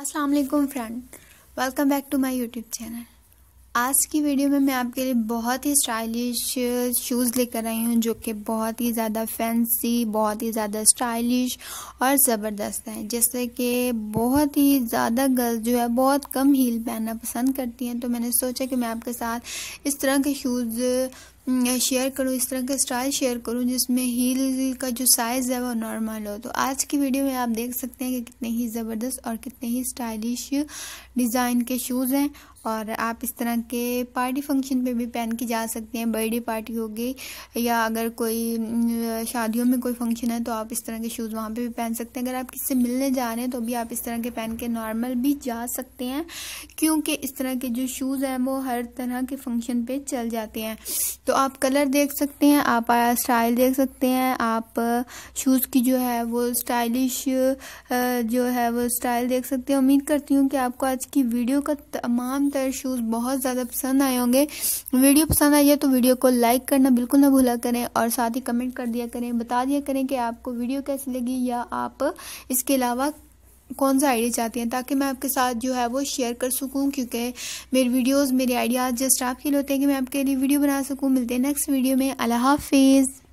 अस्सलाम वालेकुम friend welcome back to my YouTube channel आज की वीडियो में मैं आपके लिए बहुत ही स्टाइलिश शूज़ लेकर आई हूँ जो कि बहुत ही ज़्यादा फैंसी बहुत ही ज़्यादा स्टाइलिश और ज़बरदस्त हैं जैसे कि बहुत ही ज़्यादा गर्ल्स जो है बहुत कम हील पहनना पसंद करती हैं तो मैंने सोचा कि मैं आपके साथ इस तरह के शूज़ शेयर हम्म, करूँ इस तरह का स्टाइल शेयर करूँ जिसमें हील का जो साइज़ है वो नॉर्मल हो तो आज की वीडियो में आप देख सकते हैं कि कितने ही ज़बरदस्त और कितने ही स्टाइलिश डिज़ाइन के शूज़ हैं और आप इस तरह के पार्टी फंक्शन पे भी पहन के जा सकते हैं बर्थडे पार्टी होगी या अगर कोई शादियों में कोई फंक्शन है तो आप इस तरह के शूज़ वहाँ पे भी पहन सकते हैं अगर आप किसी से मिलने जा रहे हैं तो भी आप इस तरह के पहन के नॉर्मल भी जा सकते हैं क्योंकि इस तरह के जो शूज़ हैं वो हर तरह के फंक्शन पर चल जाते हैं तो आप कलर देख सकते हैं आप स्टाइल देख सकते हैं आप शूज़ की जो है वो स्टाइलिश जो है वो स्टाइल देख सकते हैं उम्मीद करती हूँ कि आपको आज की वीडियो का तमाम तरह तो शूज़ बहुत ज़्यादा पसंद आए होंगे वीडियो पसंद आई है तो वीडियो को लाइक करना बिल्कुल ना भूला करें और साथ ही कमेंट कर दिया करें बता दिया करें कि आपको वीडियो कैसी लगी या आप इसके अलावा कौन सा आइडिया चाहती हैं ताकि मैं आपके साथ जो है वो शेयर कर सकूं क्योंकि मेरे वीडियोस मेरे आइडियाज़ जस्ट आपके लिए होते हैं कि मैं आपके लिए वीडियो बना सकूं मिलते हैं नेक्स्ट वीडियो में अल्लाह हाफिज़